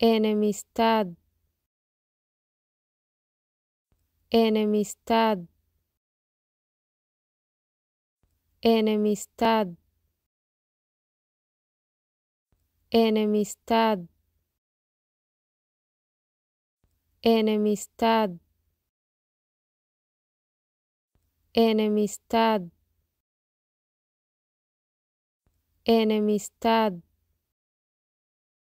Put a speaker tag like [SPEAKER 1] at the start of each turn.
[SPEAKER 1] enemistad enemistad enemistad enemistad enemistad enemistad enemistad